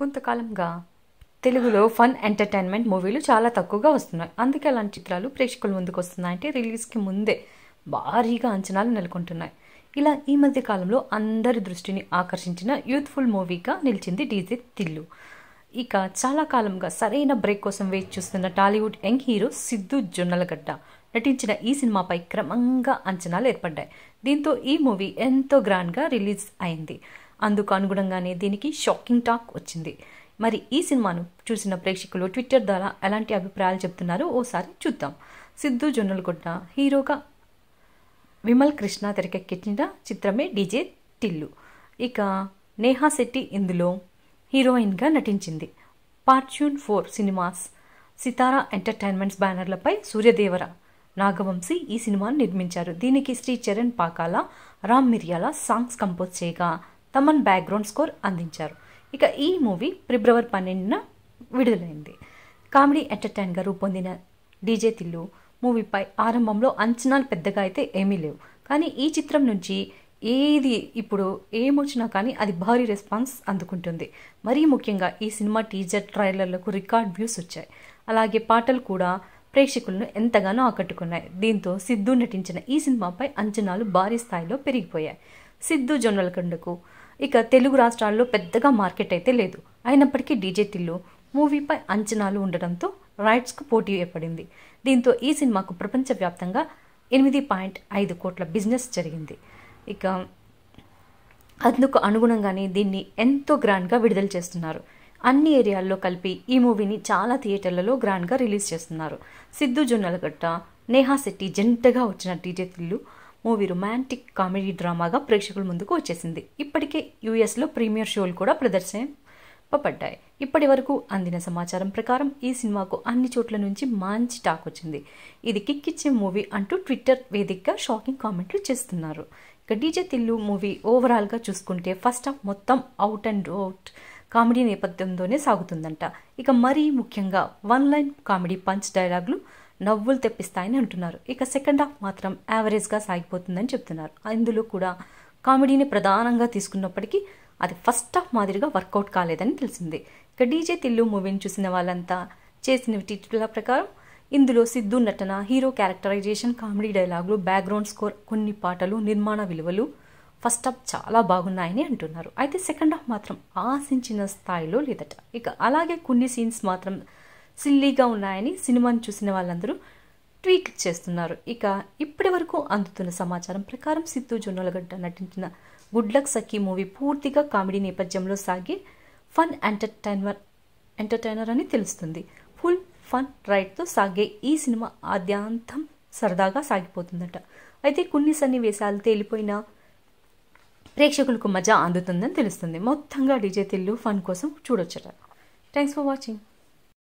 కొంతకాలంగా తెలుగులో fun entertainment మూవీలు చాలా తక్కువగా వస్తున్నాయి అందుకే అలాంటి చిత్రాలు ప్రేక్షకుల ముందుకు వస్తున్నాయంటే రిలీజ్కి ముందే భారీగా అంచనాలు నెలకొంటున్నాయి ఇలా ఈ మధ్య కాలంలో అందరి దృష్టిని ఆకర్షించిన యూత్ఫుల్ మూవీగా నిలిచింది డీజే తిల్లు ఇక చాలా కాలంగా సరైన బ్రేక్ కోసం వేచి చూస్తున్న టాలీవుడ్ యంగ్ హీరో సిద్ధు జొన్నలగడ్డ నటించిన ఈ సినిమాపై క్రమంగా అంచనాలు ఏర్పడ్డాయి దీంతో ఈ మూవీ ఎంతో గ్రాండ్గా రిలీజ్ అయింది అందుకు అనుగుణంగానే దీనికి షాకింగ్ టాక్ వచ్చింది మరి ఈ సినిమాను చూసిన ప్రేక్షకులు ట్విట్టర్ ద్వారా ఎలాంటి అభిప్రాయాలు చెప్తున్నారో ఓసారి చూద్దాం సిద్ధు జొన్నలగుడ్డ హీరోగా విమల్ కృష్ణ తెరకెక్కించిన చిత్రమే డీజే టిల్లు ఇక నేహా శెట్టి ఇందులో హీరోయిన్గా నటించింది fortune four cinemas Sithara entertainments బ్యానర్లపై సూర్యదేవర నాగవంశీ ఈ సినిమాను నిర్మించారు దీనికి శ్రీ చరణ్ పాకాల రామ్ మిర్యాల సాంగ్స్ కంపోజ్ చేయగా తమన్ బ్యాక్గ్రౌండ్ స్కోర్ అందించారు ఇక ఈ మూవీ ఫిబ్రవరి పన్నెండున విడుదలైంది కామెడీ ఎంటర్టైన్గా రూపొందిన డీజే తిల్లు మూవీపై ఆరంభంలో అంచనాలు పెద్దగా అయితే ఏమీ లేవు కానీ ఈ చిత్రం నుంచి ఏది ఇప్పుడు ఏమొచ్చినా కానీ అది భారీ రెస్పాన్స్ అందుకుంటుంది మరీ ముఖ్యంగా ఈ సినిమా టీజర్ ట్రైలర్లకు రికార్డ్ వ్యూస్ వచ్చాయి అలాగే పాటలు కూడా ప్రేక్షకులను ఎంతగానో ఆకట్టుకున్నాయి దీంతో సిద్ధు నటించిన ఈ సినిమాపై అంచనాలు భారీ స్థాయిలో పెరిగిపోయాయి సిద్ధు జొన్నలకండకు ఇక తెలుగు రాష్ట్రాల్లో పెద్దగా మార్కెట్ అయితే లేదు అయినప్పటికీ డీజే టిల్లు మూవీపై అంచనాలు ఉండడంతో రైట్స్కు పోటీ ఏర్పడింది దీంతో ఈ సినిమాకు ప్రపంచవ్యాప్తంగా ఎనిమిది పాయింట్ ఐదు కోట్ల బిజినెస్ జరిగింది ఇక అందుకు అనుగుణంగానే దీన్ని ఎంతో గ్రాండ్గా విడుదల చేస్తున్నారు అన్ని ఏరియాల్లో కలిపి ఈ మూవీని చాలా థియేటర్లలో గ్రాండ్గా రిలీజ్ చేస్తున్నారు సిద్ధు జొన్నలగట్ట నేహా శెట్టి జంటగా వచ్చిన DJ Tillu movie romantic comedy డ్రామాగా ప్రేక్షకుల ముందుకు వచ్చేసింది ఇప్పటికే యూఎస్లో ప్రీమియర్ షోలు కూడా ప్రదర్శింపబడ్డాయి ఇప్పటి వరకు అందిన సమాచారం ప్రకారం ఈ సినిమాకు అన్ని చోట్ల నుంచి మంచి టాక్ వచ్చింది ఇది కిక్కిచ్చే మూవీ అంటూ ట్విట్టర్ వేదికగా షాకింగ్ కామెంట్లు చేస్తున్నారు ఇక డీజే తిల్లు మూవీ ఓవరాల్గా చూసుకుంటే ఫస్ట్ హాఫ్ మొత్తం అవుట్ అండ్ అవుట్ కామెడీ నేపథ్యంలోనే సాగుతుందంట ఇక మరీ ముఖ్యంగా వన్ లైన్ కామెడీ పంచ్ డైలాగులు నవ్వులు తెప్పిస్తాయని అంటున్నారు ఇక సెకండ్ హాఫ్ మాత్రం యావరేజ్గా సాగిపోతుందని చెప్తున్నారు అందులో కూడా కామెడీని ప్రధానంగా తీసుకున్నప్పటికీ అది ఫస్ట్ హాఫ్ మాదిరిగా వర్కౌట్ కాలేదని తెలిసింది ఇక డీజే తిల్లు మూవీని చూసిన వాళ్ళంతా చేసిన టీచర్ల ప్రకారం ఇందులో సిద్ధు నటన హీరో క్యారెక్టరైజేషన్ కామెడీ డైలాగులు బ్యాక్గ్రౌండ్ స్కోర్ కొన్ని పాటలు నిర్మాణ విలువలు ఫస్ట్ హాఫ్ చాలా బాగున్నాయని అంటున్నారు అయితే సెకండ్ హాఫ్ మాత్రం ఆశించిన స్థాయిలో లేదట ఇక అలాగే కొన్ని సీన్స్ మాత్రం సిల్లీగా ఉన్నాయని సినిమాను చూసిన వాళ్ళందరూ ట్వీట్ చేస్తున్నారు ఇక ఇప్పటి వరకు అందుతున్న సమాచారం ప్రకారం సిద్ధు జొన్నలగడ్డ నటించిన గుడ్ లక్ సఖీ మూవీ పూర్తిగా కామెడీ నేపథ్యంలో సాగి ఫన్ ఎంటర్టైనర్ ఎంటర్టైనర్ అని తెలుస్తుంది ఫుల్ ఫన్ రైట్తో సాగే ఈ సినిమా ఆద్యాంతం సరదాగా సాగిపోతుందట అయితే కొన్ని సన్నివేశాలు తేలిపోయిన ప్రేక్షకులకు మజా అందుతుందని తెలుస్తుంది మొత్తంగా డీజే తెల్లు ఫన్ కోసం చూడొచ్చట థ్యాంక్స్ ఫర్ వాచింగ్